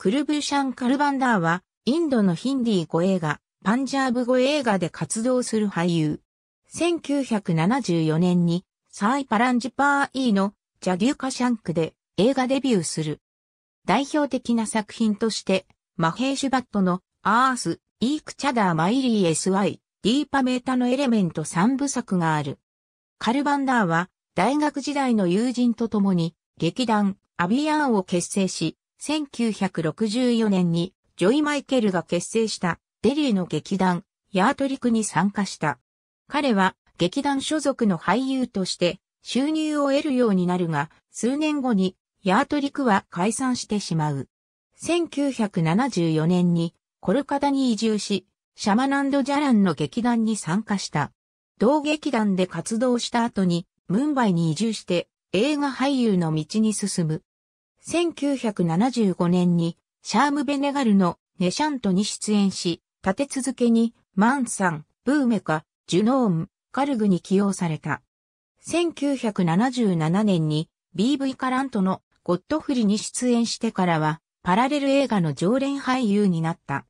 クルブシャン・カルバンダーは、インドのヒンディー語映画、パンジャーブ語映画で活動する俳優。1974年に、サーイ・パランジパー・イーの、ジャデューカ・シャンクで映画デビューする。代表的な作品として、マヘーシュバットの、アース、イーク・チャダー・マイリー・ SY、ディーパ・メータのエレメント3部作がある。カルバンダーは、大学時代の友人と共に、劇団、アビアンを結成し、1964年にジョイ・マイケルが結成したデリーの劇団ヤートリクに参加した。彼は劇団所属の俳優として収入を得るようになるが、数年後にヤートリクは解散してしまう。1974年にコルカダに移住し、シャマナンド・ジャランの劇団に参加した。同劇団で活動した後に、ムンバイに移住して映画俳優の道に進む。1975年にシャームベネガルのネシャントに出演し、立て続けにマンサン、ブーメカ、ジュノーン、カルグに起用された。1977年に BV カラントのゴッドフリに出演してからは、パラレル映画の常連俳優になった。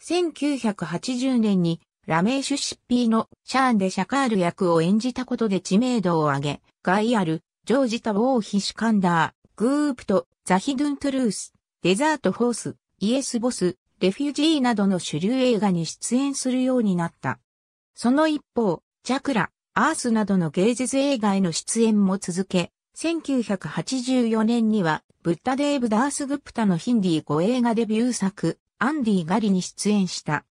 1980年にラメーシュ・シッピーのシャーンデ・シャカール役を演じたことで知名度を上げ、ガイアル、ジョージ・タ・ウォーヒ・シュカンダー、グープト、ザ・ヒドゥン・トゥルース、デザート・ホース、イエス・ボス、レフュジーなどの主流映画に出演するようになった。その一方、チャクラ、アースなどの芸術映画への出演も続け、1984年には、ブッダ・デーブ・ダース・グプタのヒンディー語映画デビュー作、アンディ・ガリに出演した。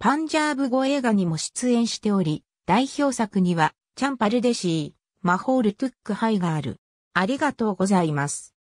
パンジャーブ語映画にも出演しており、代表作には、チャンパルデシー、マホールトゥックハイがある。ありがとうございます。